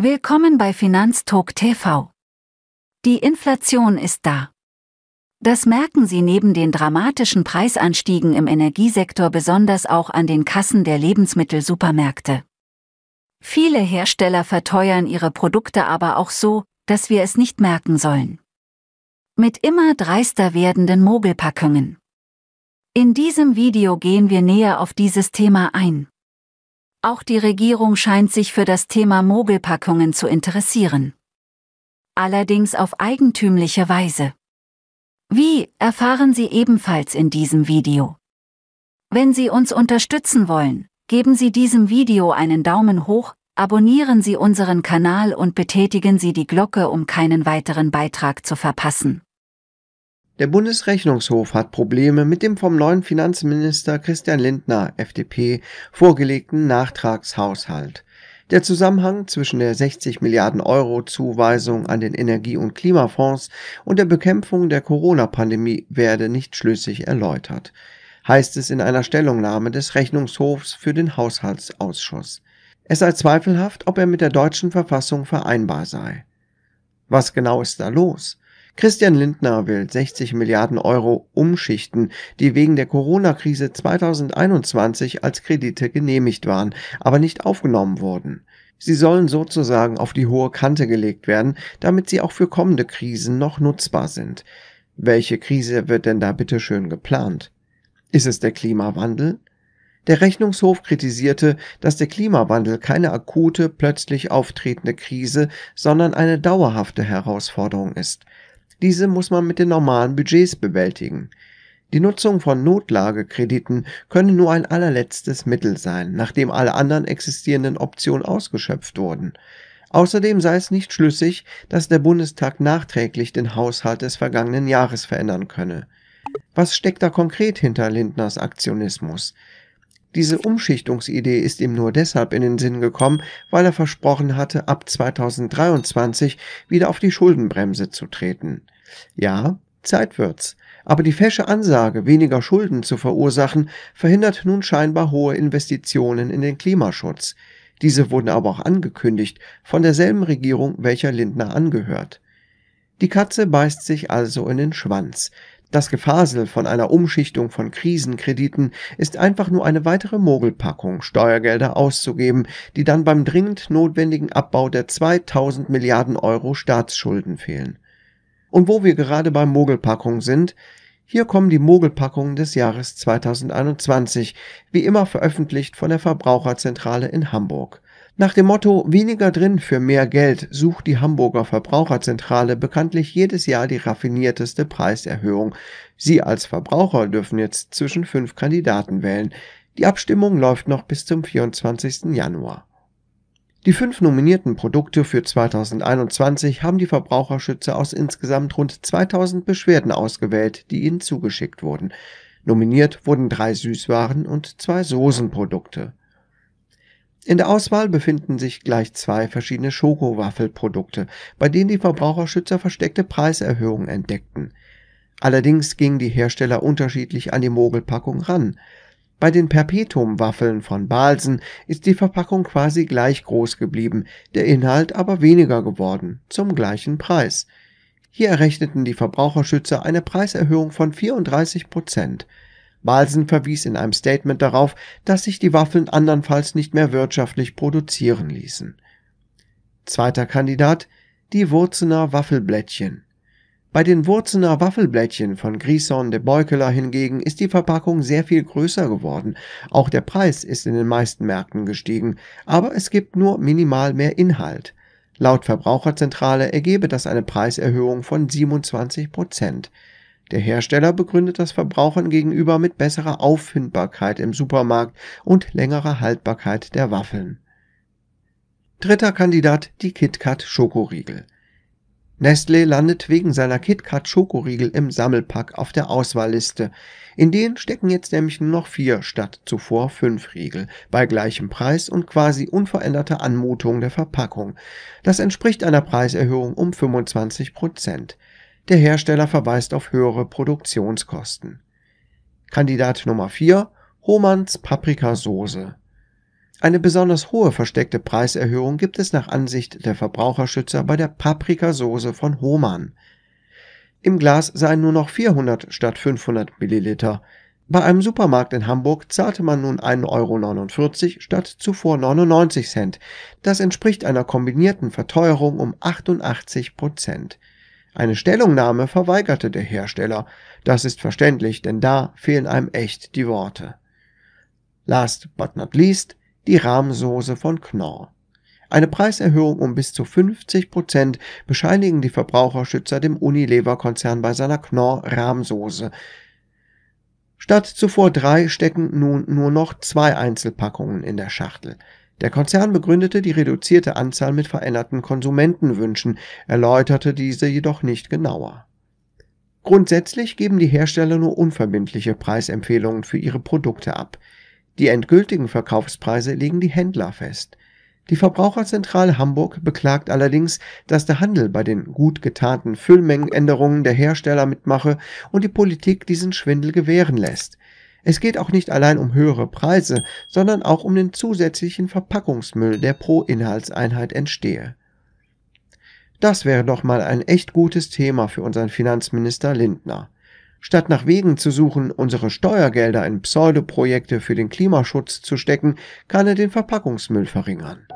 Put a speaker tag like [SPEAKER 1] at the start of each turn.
[SPEAKER 1] Willkommen bei Finanztalk TV. Die Inflation ist da. Das merken Sie neben den dramatischen Preisanstiegen im Energiesektor besonders auch an den Kassen der Lebensmittelsupermärkte. Viele Hersteller verteuern ihre Produkte aber auch so, dass wir es nicht merken sollen. Mit immer dreister werdenden Mogelpackungen. In diesem Video gehen wir näher auf dieses Thema ein. Auch die Regierung scheint sich für das Thema Mogelpackungen zu interessieren. Allerdings auf eigentümliche Weise. Wie, erfahren Sie ebenfalls in diesem Video. Wenn Sie uns unterstützen wollen, geben Sie diesem Video einen Daumen hoch, abonnieren Sie unseren Kanal und betätigen Sie die Glocke, um keinen weiteren Beitrag zu verpassen.
[SPEAKER 2] Der Bundesrechnungshof hat Probleme mit dem vom neuen Finanzminister Christian Lindner, FDP, vorgelegten Nachtragshaushalt. Der Zusammenhang zwischen der 60 Milliarden Euro Zuweisung an den Energie- und Klimafonds und der Bekämpfung der Corona-Pandemie werde nicht schlüssig erläutert, heißt es in einer Stellungnahme des Rechnungshofs für den Haushaltsausschuss. Es sei zweifelhaft, ob er mit der deutschen Verfassung vereinbar sei. Was genau ist da los? Christian Lindner will 60 Milliarden Euro umschichten, die wegen der Corona-Krise 2021 als Kredite genehmigt waren, aber nicht aufgenommen wurden. Sie sollen sozusagen auf die hohe Kante gelegt werden, damit sie auch für kommende Krisen noch nutzbar sind. Welche Krise wird denn da bitte schön geplant? Ist es der Klimawandel? Der Rechnungshof kritisierte, dass der Klimawandel keine akute, plötzlich auftretende Krise, sondern eine dauerhafte Herausforderung ist. Diese muss man mit den normalen Budgets bewältigen. Die Nutzung von Notlagekrediten könne nur ein allerletztes Mittel sein, nachdem alle anderen existierenden Optionen ausgeschöpft wurden. Außerdem sei es nicht schlüssig, dass der Bundestag nachträglich den Haushalt des vergangenen Jahres verändern könne. Was steckt da konkret hinter Lindners Aktionismus? Diese Umschichtungsidee ist ihm nur deshalb in den Sinn gekommen, weil er versprochen hatte, ab 2023 wieder auf die Schuldenbremse zu treten. Ja, Zeit wird's. Aber die fesche Ansage, weniger Schulden zu verursachen, verhindert nun scheinbar hohe Investitionen in den Klimaschutz. Diese wurden aber auch angekündigt von derselben Regierung, welcher Lindner angehört. Die Katze beißt sich also in den Schwanz. Das Gefasel von einer Umschichtung von Krisenkrediten ist einfach nur eine weitere Mogelpackung, Steuergelder auszugeben, die dann beim dringend notwendigen Abbau der 2000 Milliarden Euro Staatsschulden fehlen. Und wo wir gerade bei Mogelpackungen sind, hier kommen die Mogelpackungen des Jahres 2021, wie immer veröffentlicht von der Verbraucherzentrale in Hamburg. Nach dem Motto weniger drin für mehr Geld sucht die Hamburger Verbraucherzentrale bekanntlich jedes Jahr die raffinierteste Preiserhöhung. Sie als Verbraucher dürfen jetzt zwischen fünf Kandidaten wählen. Die Abstimmung läuft noch bis zum 24. Januar. Die fünf nominierten Produkte für 2021 haben die Verbraucherschützer aus insgesamt rund 2000 Beschwerden ausgewählt, die ihnen zugeschickt wurden. Nominiert wurden drei Süßwaren und zwei Soßenprodukte. In der Auswahl befinden sich gleich zwei verschiedene Schokowaffelprodukte, bei denen die Verbraucherschützer versteckte Preiserhöhungen entdeckten. Allerdings gingen die Hersteller unterschiedlich an die Mogelpackung ran. Bei den Perpetuum-Waffeln von Balsen ist die Verpackung quasi gleich groß geblieben, der Inhalt aber weniger geworden, zum gleichen Preis. Hier errechneten die Verbraucherschützer eine Preiserhöhung von 34 Prozent. Balsen verwies in einem Statement darauf, dass sich die Waffeln andernfalls nicht mehr wirtschaftlich produzieren ließen. Zweiter Kandidat die Wurzener Waffelblättchen. Bei den Wurzener Waffelblättchen von Grison de Beukeler hingegen ist die Verpackung sehr viel größer geworden. Auch der Preis ist in den meisten Märkten gestiegen, aber es gibt nur minimal mehr Inhalt. Laut Verbraucherzentrale ergebe das eine Preiserhöhung von 27 Prozent. Der Hersteller begründet das Verbrauchern gegenüber mit besserer Auffindbarkeit im Supermarkt und längerer Haltbarkeit der Waffeln. Dritter Kandidat die KitKat Schokoriegel. Nestlé landet wegen seiner KitKat Schokoriegel im Sammelpack auf der Auswahlliste. In denen stecken jetzt nämlich nur noch vier statt zuvor fünf Riegel, bei gleichem Preis und quasi unveränderter Anmutung der Verpackung. Das entspricht einer Preiserhöhung um 25 Prozent. Der Hersteller verweist auf höhere Produktionskosten. Kandidat Nummer 4 Hohmanns Paprikasoße. Eine besonders hohe versteckte Preiserhöhung gibt es nach Ansicht der Verbraucherschützer bei der Paprikasoße von Hohmann. Im Glas seien nur noch 400 statt 500 Milliliter. Bei einem Supermarkt in Hamburg zahlte man nun 1,49 Euro statt zuvor 99 Cent. Das entspricht einer kombinierten Verteuerung um 88 Prozent. Eine Stellungnahme verweigerte der Hersteller. Das ist verständlich, denn da fehlen einem echt die Worte. Last but not least die Rahmsoße von Knorr. Eine Preiserhöhung um bis zu 50 Prozent bescheinigen die Verbraucherschützer dem Unilever-Konzern bei seiner Knorr-Rahmsoße. Statt zuvor drei stecken nun nur noch zwei Einzelpackungen in der Schachtel. Der Konzern begründete die reduzierte Anzahl mit veränderten Konsumentenwünschen, erläuterte diese jedoch nicht genauer. Grundsätzlich geben die Hersteller nur unverbindliche Preisempfehlungen für ihre Produkte ab. Die endgültigen Verkaufspreise legen die Händler fest. Die Verbraucherzentrale Hamburg beklagt allerdings, dass der Handel bei den gut getarnten Füllmengenänderungen der Hersteller mitmache und die Politik diesen Schwindel gewähren lässt. Es geht auch nicht allein um höhere Preise, sondern auch um den zusätzlichen Verpackungsmüll, der pro Inhaltseinheit entstehe. Das wäre doch mal ein echt gutes Thema für unseren Finanzminister Lindner. Statt nach Wegen zu suchen, unsere Steuergelder in Pseudoprojekte für den Klimaschutz zu stecken, kann er den Verpackungsmüll verringern.